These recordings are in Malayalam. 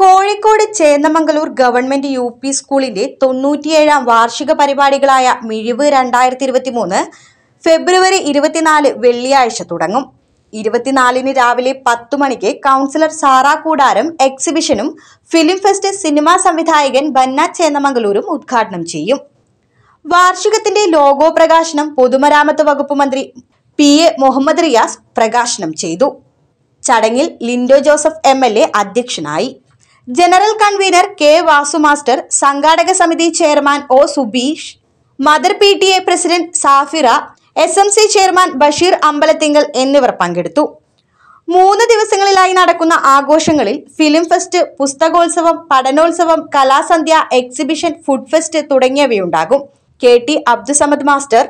Kozhikode Chennamangaloor government U P സ്കൂളിന്റെ തൊണ്ണൂറ്റിയേഴാം വാർഷിക പരിപാടികളായ മിഴിവ് രണ്ടായിരത്തി ഇരുപത്തി മൂന്ന് ഫെബ്രുവരി ഇരുപത്തിനാല് വെള്ളിയാഴ്ച തുടങ്ങും ഇരുപത്തിനാലിന് രാവിലെ പത്ത് മണിക്ക് കൗൺസിലർ സാറ കൂടാരം എക്സിബിഷനും ഫിലിം ഫെസ്റ്റ് സിനിമാ സംവിധായകൻ ബന്ന ചേന്നമംഗലൂരും ഉദ്ഘാടനം ചെയ്യും വാർഷികത്തിന്റെ ലോഗോ പ്രകാശനം പൊതുമരാമത്ത് വകുപ്പ് മന്ത്രി പി എ മുഹമ്മദ് റിയാസ് പ്രകാശനം ചെയ്തു ചടങ്ങിൽ ലിൻഡോ ജോസഫ് എം അധ്യക്ഷനായി general convener K Vasu master സംഘാടക സമിതി chairman O Subeesh mother P T A president Safira S M C chairman Basheer Ambalathinkal എന്നിവർ പങ്കെടുത്തു മൂന്ന് ദിവസങ്ങളിലായി നടക്കുന്ന ആഘോഷങ്ങളിൽ ഫിലിം ഫെസ്റ്റ് പുസ്തകോത്സവം പഠനോത്സവം കലാസന്ധ്യ എക്സിബിഷൻ ഫുഡ് ഫെസ്റ്റ് തുടങ്ങിയവയുണ്ടാകും K T Abdussamad master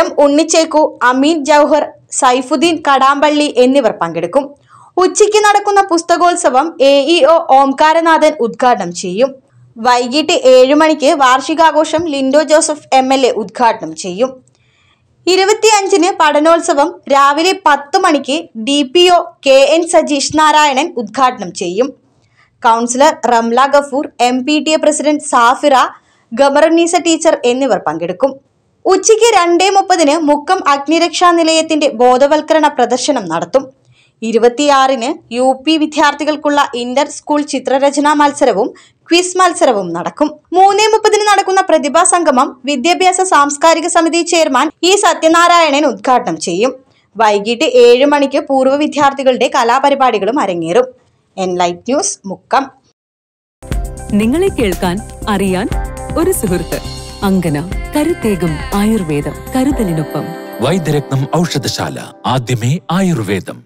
M Unnichekku Ameen Jouhar Saifudheen Kadampally എന്നിവർ പങ്കെടുക്കും ഉച്ചയ്ക്ക് നടക്കുന്ന പുസ്തകോത്സവം എ ഇ ഒ ഓംകാരനാഥൻ ഉദ്ഘാടനം ചെയ്യും വൈകിട്ട് ഏഴു മണിക്ക് വാർഷികാഘോഷം Lindo Joseph M L A ഉദ്ഘാടനം ചെയ്യും ഇരുപത്തിയഞ്ചിന് പഠനോത്സവം രാവിലെ പത്ത് മണിക്ക് D P O K N Sajeesh Narayanan ഉദ്ഘാടനം ചെയ്യും councillor Ramla Gafoor M P T A president Safira Gamaraneesa teacher എന്നിവർ പങ്കെടുക്കും ഉച്ചയ്ക്ക് രണ്ടേ മുപ്പതിന് മുക്കം അഗ്നിരക്ഷാ നിലയത്തിന്റെ ബോധവൽക്കരണ പ്രദർശനം നടത്തും ഇരുപത്തിയാറിന് യു പി വിദ്യാർത്ഥികൾക്കുള്ള ഇന്റർ സ്കൂൾ ചിത്രരചനാ മത്സരവും ക്വിസ് മത്സരവും നടക്കും മൂന്നേ മുപ്പതിന് നടക്കുന്ന പ്രതിഭാ സംഗമം വിദ്യാഭ്യാസ സാംസ്കാരിക സമിതി ചെയർമാൻ ഇ സത്യനാരായണൻ ഉദ്ഘാടനം ചെയ്യും വൈകിട്ട് ഏഴ് മണിക്ക് പൂർവ്വ വിദ്യാർത്ഥികളുടെ കലാപരിപാടികളും അരങ്ങേറും എൻലൈറ്റ് ന്യൂസ് മുക്കം നിങ്ങളെ കേൾക്കാൻ അറിയാൻ ഒരു സുഹൃത്ത് അങ്കന കരുത്തേകും ആയുർവേദം കരുതലിനൊപ്പം വൈദ്യരത്നം ഔഷധശാല ആദ്യമേ ആയുർവേദം